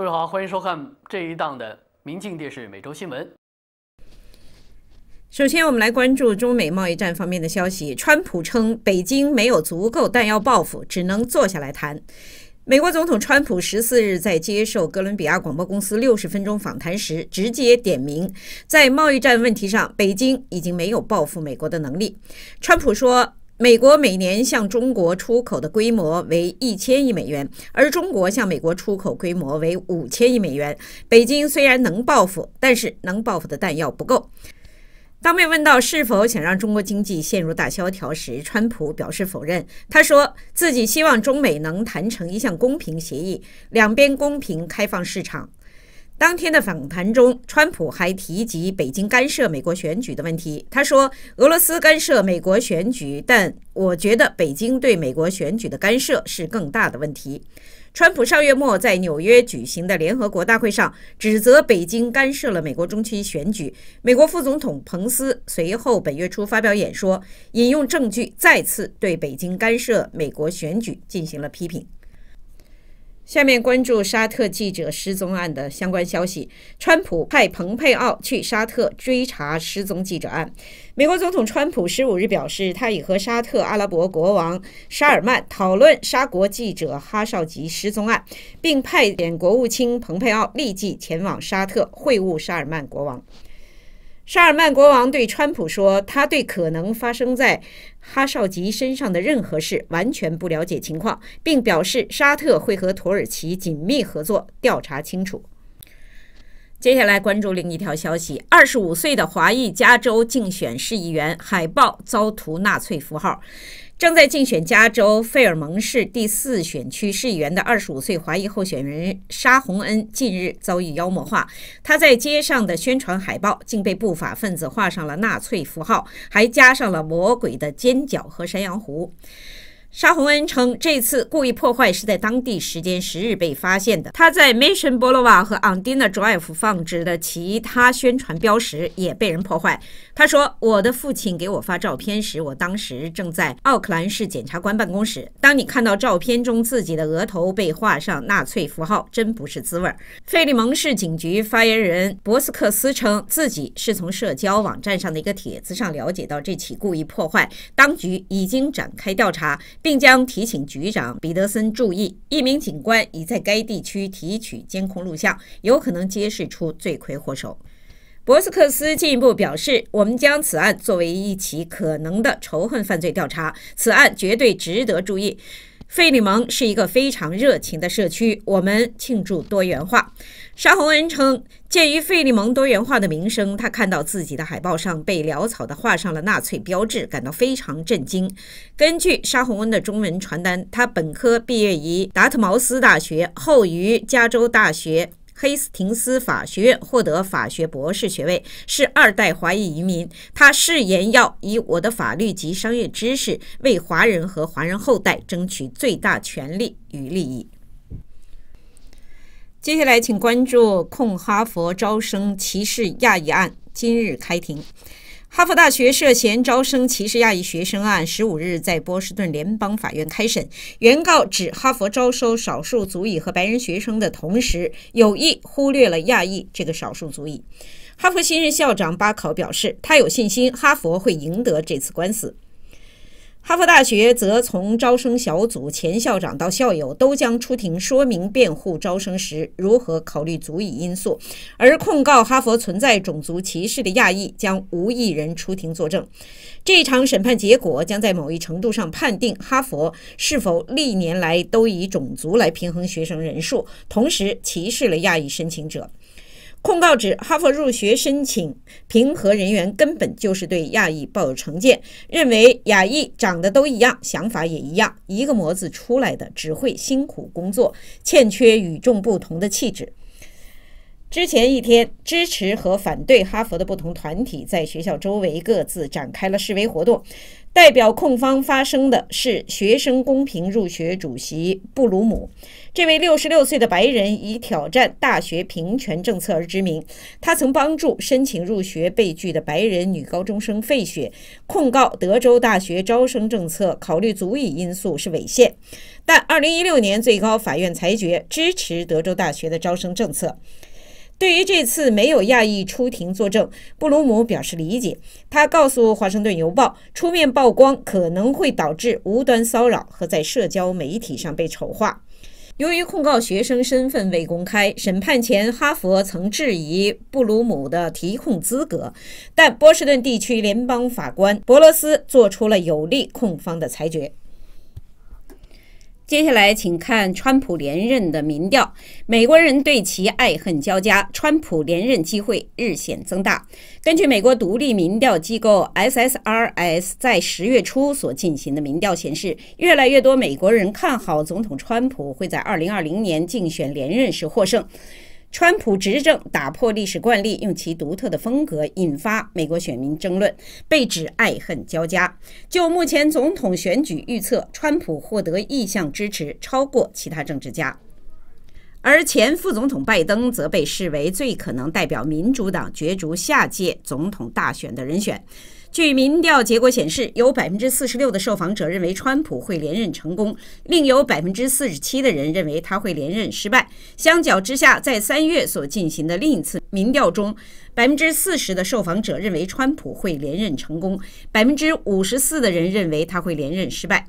各位好，欢迎收看这一档的《民进电视每周新闻》。首先，我们来关注中美贸易战方面的消息。川普称，北京没有足够弹药报复，只能坐下来谈。美国总统川普十四日在接受哥伦比亚广播公司六十分钟访谈时，直接点名，在贸易战问题上，北京已经没有报复美国的能力。川普说。美国每年向中国出口的规模为一千亿美元，而中国向美国出口规模为五千亿美元。北京虽然能报复，但是能报复的弹药不够。当被问到是否想让中国经济陷入大萧条时，川普表示否认。他说自己希望中美能谈成一项公平协议，两边公平开放市场。当天的访谈中，川普还提及北京干涉美国选举的问题。他说：“俄罗斯干涉美国选举，但我觉得北京对美国选举的干涉是更大的问题。”川普上月末在纽约举行的联合国大会上指责北京干涉了美国中期选举。美国副总统彭斯随后本月初发表演说，引用证据再次对北京干涉美国选举进行了批评。下面关注沙特记者失踪案的相关消息。川普派蓬佩奥去沙特追查失踪记者案。美国总统川普十五日表示，他已和沙特阿拉伯国王沙尔曼讨论沙国记者哈绍吉失踪案，并派遣国务卿蓬佩奥立即前往沙特会晤沙尔曼国王。沙尔曼国王对川普说：“他对可能发生在哈绍吉身上的任何事完全不了解情况，并表示沙特会和土耳其紧密合作，调查清楚。”接下来关注另一条消息：二十五岁的华裔加州竞选市议员海报遭涂纳粹符号。正在竞选加州费尔蒙市第四选区市议员的二十五岁华裔候选人沙洪恩近日遭遇妖魔化，他在街上的宣传海报竟被不法分子画上了纳粹符号，还加上了魔鬼的尖角和山羊胡。沙洪恩称，这次故意破坏是在当地时间十日被发现的。他在 Mission b o l e v a r 和 Andina Drive 放置的其他宣传标识也被人破坏。他说：“我的父亲给我发照片时，我当时正在奥克兰市检察官办公室。当你看到照片中自己的额头被画上纳粹符号，真不是滋味。”费利蒙市警局发言人博斯克斯称，自己是从社交网站上的一个帖子上了解到这起故意破坏，当局已经展开调查。并将提醒局长彼得森注意，一名警官已在该地区提取监控录像，有可能揭示出罪魁祸首。博斯克斯进一步表示，我们将此案作为一起可能的仇恨犯罪调查，此案绝对值得注意。费里蒙是一个非常热情的社区，我们庆祝多元化。沙洪恩称，鉴于费利蒙多元化的名声，他看到自己的海报上被潦草地画上了纳粹标志，感到非常震惊。根据沙洪恩的中文传单，他本科毕业于达特茅斯大学，后于加州大学黑斯廷斯法学院获得法学博士学位，是二代华裔移民。他誓言要以我的法律及商业知识为华人和华人后代争取最大权利与利益。接下来，请关注控哈佛招生歧视亚裔案今日开庭。哈佛大学涉嫌招生歧视亚裔学生案，十五日在波士顿联邦法院开审。原告指，哈佛招收少数族裔和白人学生的同时，有意忽略了亚裔这个少数族裔。哈佛新任校长巴考表示，他有信心哈佛会赢得这次官司。哈佛大学则从招生小组、前校长到校友，都将出庭说明辩护，招生时如何考虑族裔因素；而控告哈佛存在种族歧视的亚裔将无一人出庭作证。这场审判结果将在某一程度上判定哈佛是否历年来都以种族来平衡学生人数，同时歧视了亚裔申请者。控告指，哈佛入学申请评核人员根本就是对亚裔抱有成见，认为亚裔长得都一样，想法也一样，一个模子出来的，只会辛苦工作，欠缺与众不同的气质。之前一天，支持和反对哈佛的不同团体在学校周围各自展开了示威活动。代表控方发声的是学生公平入学主席布鲁姆，这位六十六岁的白人以挑战大学平权政策而知名。他曾帮助申请入学被拒的白人女高中生费雪，控告德州大学招生政策考虑族裔因素是违宪。但二零一六年最高法院裁决支持德州大学的招生政策。对于这次没有亚裔出庭作证，布鲁姆表示理解。他告诉《华盛顿邮报》，出面曝光可能会导致无端骚扰和在社交媒体上被丑化。由于控告学生身份未公开，审判前哈佛曾质疑布鲁姆的提控资格，但波士顿地区联邦法官伯罗斯做出了有利控方的裁决。接下来，请看川普连任的民调，美国人对其爱恨交加，川普连任机会日显增大。根据美国独立民调机构 SSRS 在十月初所进行的民调显示，越来越多美国人看好总统川普会在二零二零年竞选连任时获胜。川普执政打破历史惯例，用其独特的风格引发美国选民争论，被指爱恨交加。就目前总统选举预测，川普获得意向支持超过其他政治家，而前副总统拜登则被视为最可能代表民主党角逐下届总统大选的人选。据民调结果显示，有百分之四十六的受访者认为川普会连任成功，另有百分之四十七的人认为他会连任失败。相较之下，在三月所进行的另一次民调中，百分之四十的受访者认为川普会连任成功，百分之五十四的人认为他会连任失败。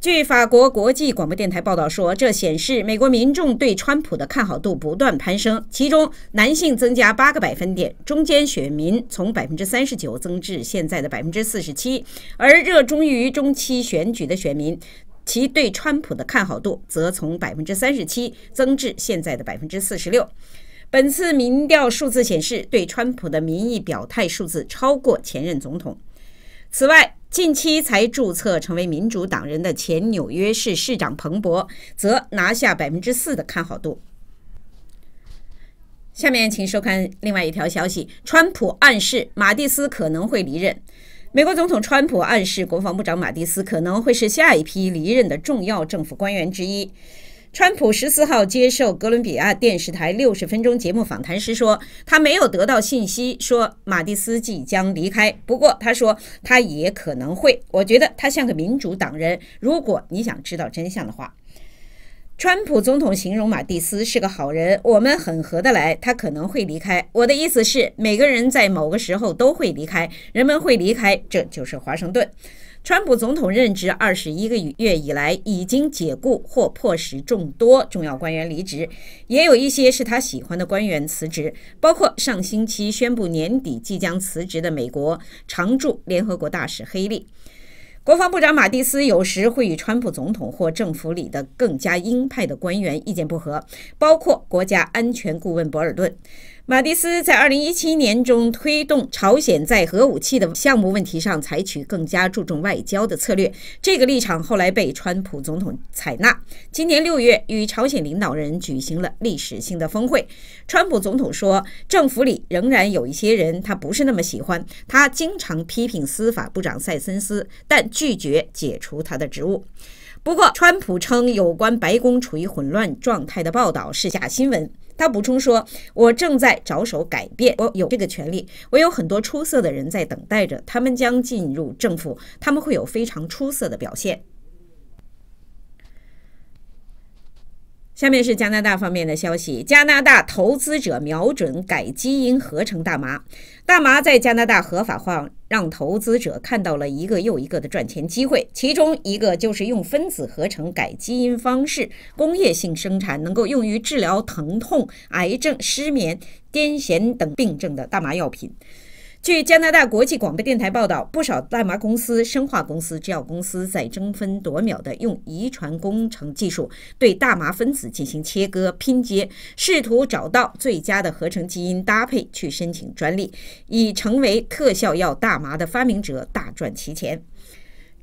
据法国国际广播电台报道说，这显示美国民众对川普的看好度不断攀升，其中男性增加八个百分点，中间选民从百分之三十九增至现在的百分之四十七，而热衷于中期选举的选民，其对川普的看好度则从百分之三十七增至现在的百分之四十六。本次民调数字显示，对川普的民意表态数字超过前任总统。此外，近期才注册成为民主党人的前纽约市市长彭博，则拿下百分之四的看好度。下面请收看另外一条消息：川普暗示马蒂斯可能会离任。美国总统川普暗示，国防部长马蒂斯可能会是下一批离任的重要政府官员之一。川普十四号接受哥伦比亚电视台六十分钟节目访谈时说，他没有得到信息说马蒂斯即将离开。不过他说，他也可能会。我觉得他像个民主党人。如果你想知道真相的话，川普总统形容马蒂斯是个好人，我们很合得来。他可能会离开。我的意思是，每个人在某个时候都会离开，人们会离开，这就是华盛顿。川普总统任职二十一个月以来，已经解雇或迫使众多重要官员离职，也有一些是他喜欢的官员辞职，包括上星期宣布年底即将辞职的美国常驻联合国大使黑利。国防部长马蒂斯有时会与川普总统或政府里的更加鹰派的官员意见不合，包括国家安全顾问博尔顿。马蒂斯在2017年中推动朝鲜在核武器的项目问题上采取更加注重外交的策略，这个立场后来被川普总统采纳。今年六月，与朝鲜领导人举行了历史性的峰会。川普总统说，政府里仍然有一些人他不是那么喜欢，他经常批评司法部长塞森斯，但拒绝解除他的职务。不过，川普称有关白宫处于混乱状态的报道是假新闻。他补充说：“我正在着手改变，我有这个权利。我有很多出色的人在等待着，他们将进入政府，他们会有非常出色的表现。”下面是加拿大方面的消息：加拿大投资者瞄准改基因合成大麻。大麻在加拿大合法化，让投资者看到了一个又一个的赚钱机会。其中一个就是用分子合成改基因方式工业性生产，能够用于治疗疼痛、癌症、失眠、癫痫等病症的大麻药品。据加拿大国际广播电台报道，不少大麻公司、生化公司、制药公司在争分夺秒地用遗传工程技术对大麻分子进行切割拼接，试图找到最佳的合成基因搭配去申请专利，以成为特效药大麻的发明者，大赚其钱。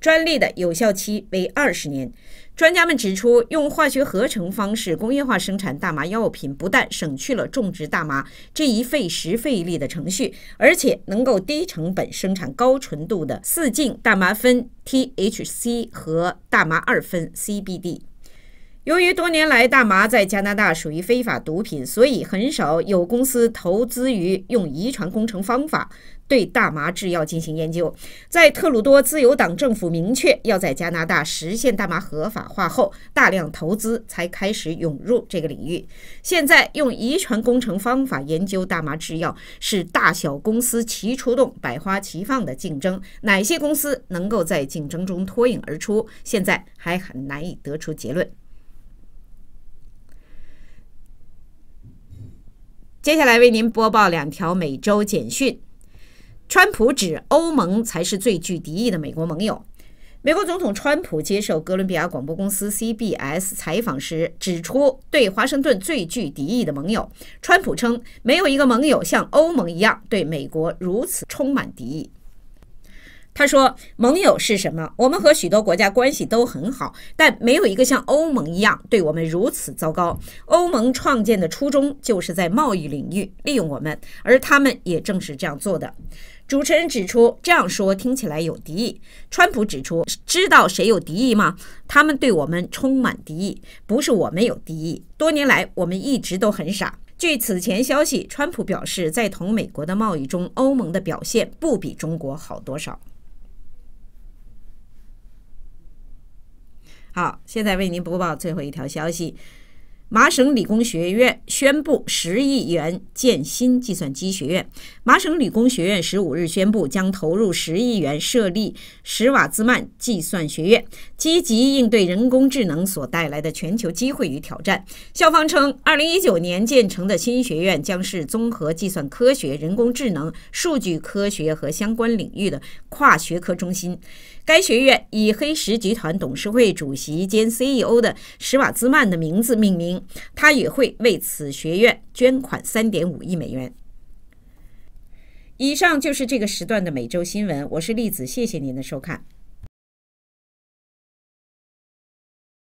专利的有效期为二十年。专家们指出，用化学合成方式工业化生产大麻药品，不但省去了种植大麻这一费时费力的程序，而且能够低成本生产高纯度的四氢大麻酚 （THC） 和大麻二酚 （CBD）。由于多年来大麻在加拿大属于非法毒品，所以很少有公司投资于用遗传工程方法。对大麻制药进行研究，在特鲁多自由党政府明确要在加拿大实现大麻合法化后，大量投资才开始涌入这个领域。现在用遗传工程方法研究大麻制药，是大小公司齐出动、百花齐放的竞争。哪些公司能够在竞争中脱颖而出？现在还很难以得出结论。接下来为您播报两条每周简讯。川普指欧盟才是最具敌意的美国盟友。美国总统川普接受哥伦比亚广播公司 （CBS） 采访时指出，对华盛顿最具敌意的盟友。川普称，没有一个盟友像欧盟一样对美国如此充满敌意。他说：“盟友是什么？我们和许多国家关系都很好，但没有一个像欧盟一样对我们如此糟糕。欧盟创建的初衷就是在贸易领域利用我们，而他们也正是这样做的。”主持人指出，这样说听起来有敌意。川普指出：“知道谁有敌意吗？他们对我们充满敌意，不是我们有敌意。多年来，我们一直都很傻。”据此前消息，川普表示，在同美国的贸易中，欧盟的表现不比中国好多少。好，现在为您播报最后一条消息。麻省理工学院宣布十亿元建新计算机学院。麻省理工学院十五日宣布，将投入十亿元设立史瓦兹曼计算学院，积极应对人工智能所带来的全球机会与挑战。校方称，二零一九年建成的新学院将是综合计算科学、人工智能、数据科学和相关领域的跨学科中心。该学院以黑石集团董事会主席兼 CEO 的史瓦兹曼的名字命名。他也会为此学院捐款三点五亿美元。以上就是这个时段的每周新闻，我是栗子，谢谢您的收看。